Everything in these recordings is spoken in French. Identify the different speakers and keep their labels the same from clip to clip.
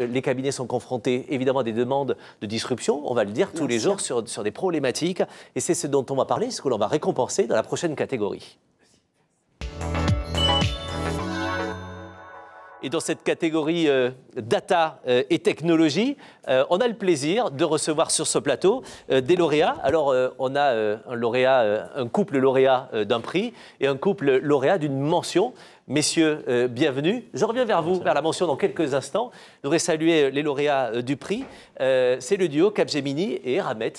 Speaker 1: Euh, les cabinets sont confrontés évidemment à des demandes de disruption, on va le dire tous les jours sur des problématiques, et c'est ce dont on va parler, ce que l'on va récompenser dans la prochaine catégorie. Et dans cette catégorie euh, data euh, et technologie, euh, on a le plaisir de recevoir sur ce plateau des lauréats. Alors, on a un, un couple lauréat d'un prix et un couple lauréat d'une mention. Messieurs, bienvenue. Je reviens vers vous, vers la mention dans quelques instants. Je voudrais saluer les lauréats du prix. C'est le duo Capgemini et Ramet.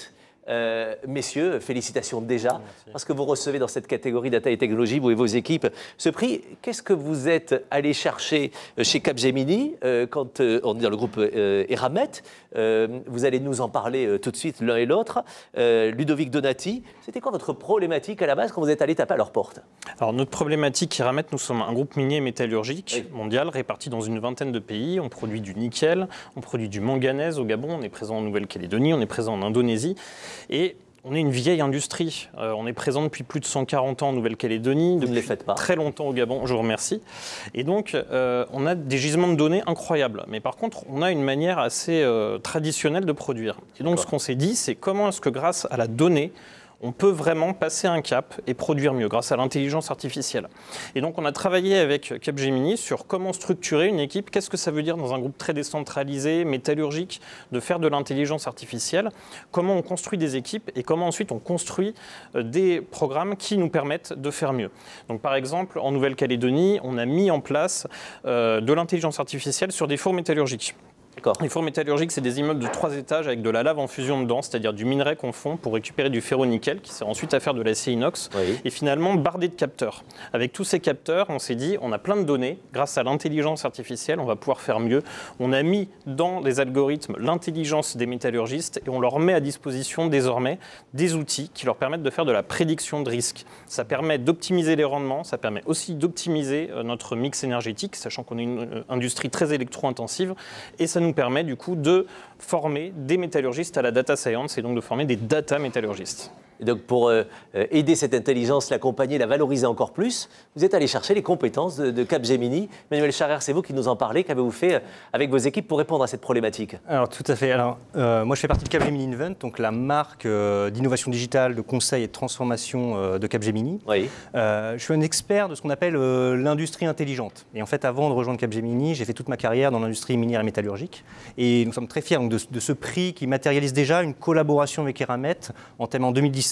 Speaker 1: Euh, messieurs, félicitations déjà, parce que vous recevez dans cette catégorie data et technologie, vous et vos équipes, ce prix. Qu'est-ce que vous êtes allé chercher euh, chez Capgemini euh, quand on est dans le groupe Eramet Vous allez nous en parler tout de suite l'un et l'autre. Ludovic Donati, c'était quoi votre problématique à la base quand vous êtes allé taper à leur porte
Speaker 2: Alors notre problématique Eramet, nous sommes un groupe minier métallurgique mondial réparti dans une vingtaine de pays. On produit du nickel, on produit du manganèse au Gabon, on est présent en Nouvelle-Calédonie, on est présent en Indonésie. Et on est une vieille industrie. Euh, on est présent depuis plus de 140 ans en Nouvelle-Calédonie, ne les faites pas. très longtemps au Gabon, je vous remercie. Et donc, euh, on a des gisements de données incroyables. Mais par contre, on a une manière assez euh, traditionnelle de produire. Et donc, ce qu'on s'est dit, c'est comment est-ce que grâce à la donnée, on peut vraiment passer un cap et produire mieux grâce à l'intelligence artificielle. Et donc on a travaillé avec Capgemini sur comment structurer une équipe, qu'est-ce que ça veut dire dans un groupe très décentralisé, métallurgique, de faire de l'intelligence artificielle, comment on construit des équipes et comment ensuite on construit euh, des programmes qui nous permettent de faire mieux. Donc par exemple, en Nouvelle-Calédonie, on a mis en place euh, de l'intelligence artificielle sur des fours métallurgiques. Les fours métallurgiques, c'est des immeubles de trois étages avec de la lave en fusion dedans, c'est-à-dire du minerai qu'on fond pour récupérer du ferro-nickel qui sert ensuite à faire de l'acier inox et finalement bardé de capteurs. Avec tous ces capteurs, on s'est dit, on a plein de données. Grâce à l'intelligence artificielle, on va pouvoir faire mieux. On a mis dans les algorithmes l'intelligence des métallurgistes et on leur met à disposition désormais des outils qui leur permettent de faire de la prédiction de risque. Ça permet d'optimiser les rendements, ça permet aussi d'optimiser euh, notre mix énergétique, sachant qu'on est une euh, industrie très électro-intensive et ça permet du coup de former des métallurgistes à la data science et donc de former des data
Speaker 1: métallurgistes donc, pour euh, euh, aider cette intelligence, l'accompagner, la valoriser encore plus, vous êtes allé chercher les compétences de, Capgemini. Manuel Charrer, c'est vous qui nous en parlez. Qu'avez-vous fait euh, avec vos équipes pour répondre à cette problématique
Speaker 3: Alors, tout à fait. Alors, moi, je fais partie de Capgemini Invent, donc la marque d'innovation digitale, de conseil et de transformation de Capgemini. Oui. je suis un expert de ce qu'on appelle l'industrie intelligente. Et en fait, avant de rejoindre Capgemini, j'ai fait toute ma carrière dans l'industrie minière et métallurgique. Et nous sommes très fiers de, ce prix qui matérialise déjà une collaboration avec Eramet en thème en 2017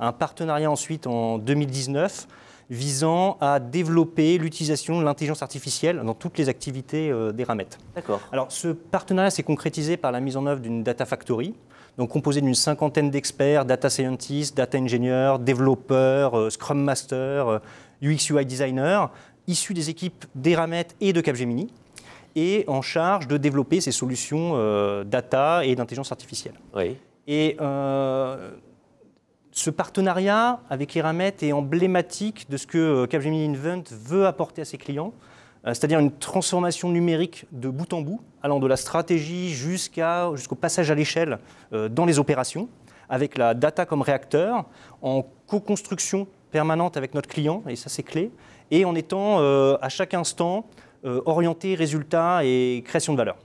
Speaker 3: un partenariat ensuite en 2019 visant à développer l'utilisation de l'intelligence artificielle dans toutes les activités euh, d'Eramet. D'accord. Alors ce partenariat s'est concrétisé par la mise en œuvre d'une data factory, donc composée d'une cinquantaine d'experts, data scientists, data engineers, développeurs, euh, scrum masters, euh, UX UI designers, issus des équipes d'Eramet et de Capgemini et en charge de développer ces solutions data et d'intelligence artificielle. Oui. Et ce partenariat avec Iramet est emblématique de ce que euh, Capgemini Invent veut apporter à ses clients, euh, c'est-à-dire une transformation numérique de bout en bout, allant de la stratégie jusqu'au passage à l'échelle euh, dans les opérations, avec la data comme réacteur, en co-construction permanente avec notre client, et ça c'est clé, et en étant à chaque instant orienté résultat et création de valeur.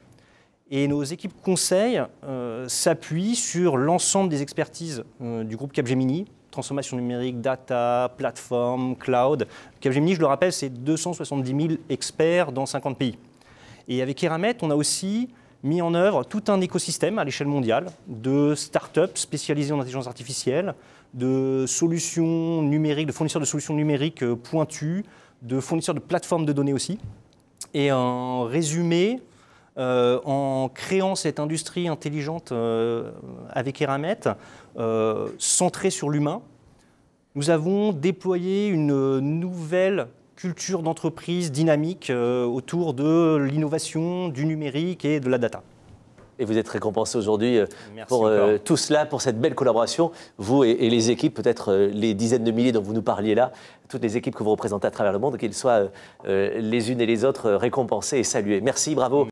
Speaker 3: Et nos équipes conseils euh, s'appuient sur l'ensemble des expertises euh, du groupe Capgemini, transformation numérique, data, plateforme, cloud. Capgemini, je le rappelle, c'est 270 000 experts dans 50 pays. Et avec Eramet, on a aussi mis en œuvre tout un écosystème à l'échelle mondiale de startups spécialisées en intelligence artificielle, de solutions numériques, de fournisseurs de solutions numériques euh, pointues, de fournisseurs de plateformes de données aussi. Et en résumé, euh, en créant cette industrie intelligente euh, avec Eramet, euh, centrée sur l'humain, nous avons déployé une nouvelle culture d'entreprise dynamique autour de l'innovation, du numérique et de la
Speaker 1: data. Et vous êtes récompensé aujourd'hui pour tout cela, pour cette belle collaboration. Vous et, les équipes, peut-être les dizaines de milliers dont vous nous parliez là, toutes les équipes que vous représentez à travers le monde, qu'elles soient les unes et les autres récompensées et saluées. Merci, bravo